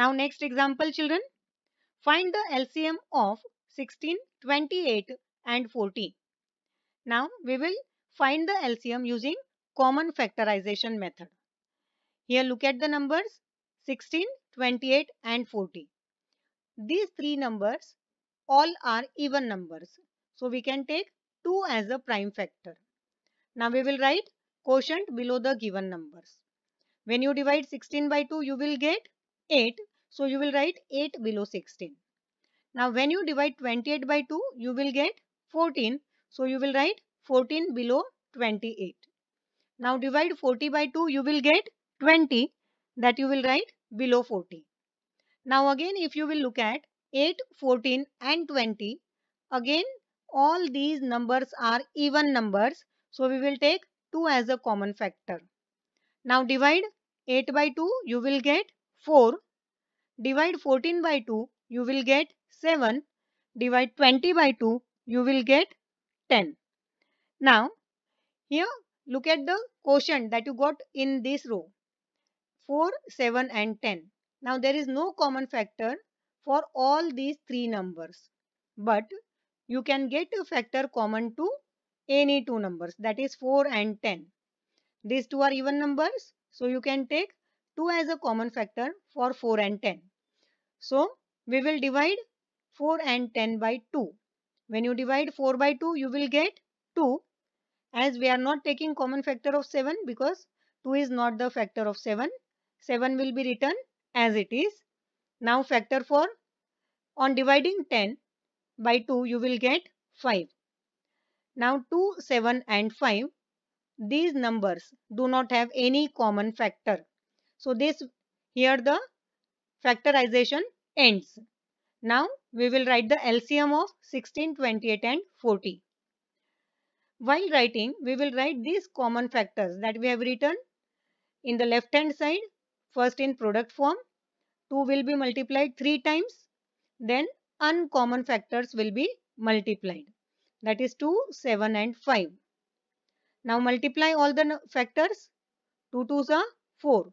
Now next example children. Find the LCM of 16, 28 and 40. Now we will find the LCM using common factorization method. Here look at the numbers 16, 28 and 40. These three numbers all are even numbers. So we can take 2 as a prime factor. Now we will write quotient below the given numbers. When you divide 16 by 2 you will get 8 so you will write 8 below 16. Now when you divide 28 by 2, you will get 14. So you will write 14 below 28. Now divide 40 by 2, you will get 20 that you will write below 40. Now again if you will look at 8, 14 and 20, again all these numbers are even numbers. So we will take 2 as a common factor. Now divide 8 by 2, you will get 4. Divide 14 by 2, you will get 7. Divide 20 by 2, you will get 10. Now, here look at the quotient that you got in this row. 4, 7 and 10. Now, there is no common factor for all these three numbers. But you can get a factor common to any two numbers that is 4 and 10. These two are even numbers. So, you can take 2 as a common factor for 4 and 10. So, we will divide 4 and 10 by 2. When you divide 4 by 2, you will get 2 as we are not taking common factor of 7 because 2 is not the factor of 7. 7 will be written as it is. Now factor for on dividing 10 by 2 you will get 5. Now 2, 7 and 5 these numbers do not have any common factor. So this here the factorization ends. Now we will write the LCM of 16, 28 and 40. While writing, we will write these common factors that we have written in the left hand side. First in product form, 2 will be multiplied 3 times. Then uncommon factors will be multiplied. That is 2, 7 and 5. Now multiply all the factors. 2 2s are 4.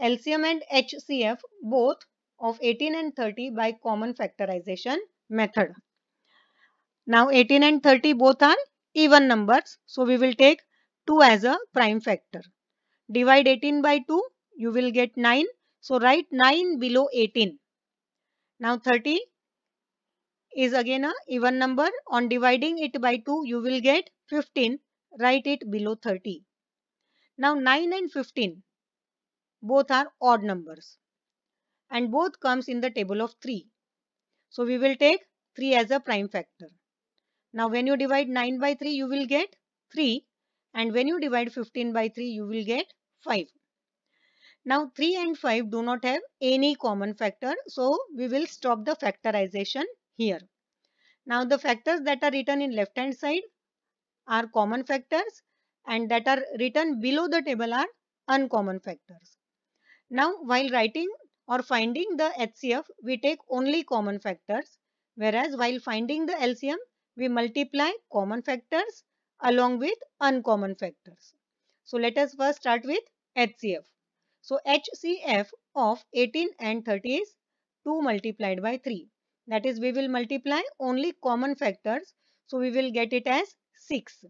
LCM and HCF both of 18 and 30 by common factorization method. Now 18 and 30 both are even numbers. So we will take 2 as a prime factor. Divide 18 by 2, you will get 9. So write 9 below 18. Now 30 is again a even number. On dividing it by 2, you will get 15. Write it below 30. Now 9 and 15. Both are odd numbers and both comes in the table of 3. So we will take 3 as a prime factor. Now when you divide 9 by 3 you will get 3 and when you divide 15 by 3 you will get 5. Now 3 and 5 do not have any common factor so we will stop the factorization here. Now the factors that are written in left hand side are common factors and that are written below the table are uncommon factors. Now, while writing or finding the HCF, we take only common factors, whereas while finding the LCM, we multiply common factors along with uncommon factors. So, let us first start with HCF. So, HCF of 18 and 30 is 2 multiplied by 3. That is, we will multiply only common factors. So, we will get it as 6.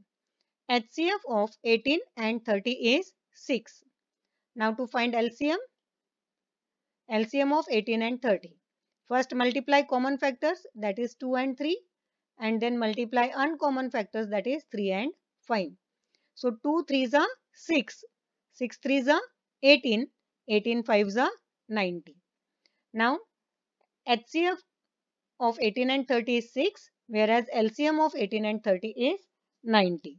HCF of 18 and 30 is 6. Now to find LCM, LCM of 18 and 30. First multiply common factors that is 2 and 3 and then multiply uncommon factors that is 3 and 5. So 2 3s are 6, 6 3s are 18, 18 5s are 90. Now HCF of 18 and 30 is 6 whereas LCM of 18 and 30 is 90.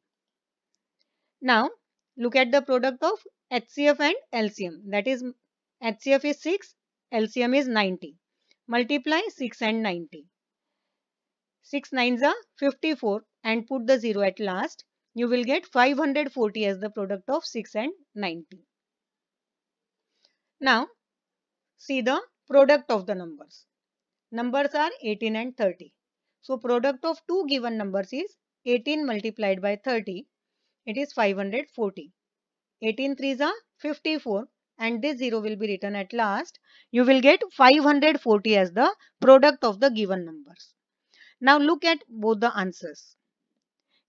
Now look at the product of HCF and LCM. That is HCF is 6, LCM is 90. Multiply 6 and 90. 6 nines are 54 and put the 0 at last. You will get 540 as the product of 6 and 90. Now, see the product of the numbers. Numbers are 18 and 30. So, product of two given numbers is 18 multiplied by 30 it is 540. 18 threes are 54 and this 0 will be written at last. You will get 540 as the product of the given numbers. Now look at both the answers.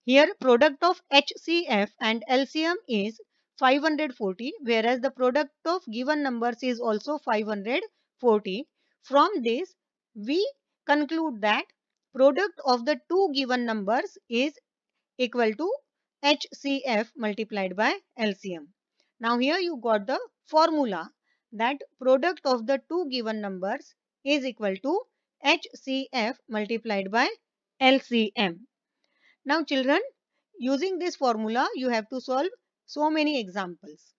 Here product of HCF and LCM is 540 whereas the product of given numbers is also 540. From this we conclude that product of the two given numbers is equal to HCF multiplied by LCM. Now here you got the formula that product of the two given numbers is equal to HCF multiplied by LCM. Now children, using this formula you have to solve so many examples.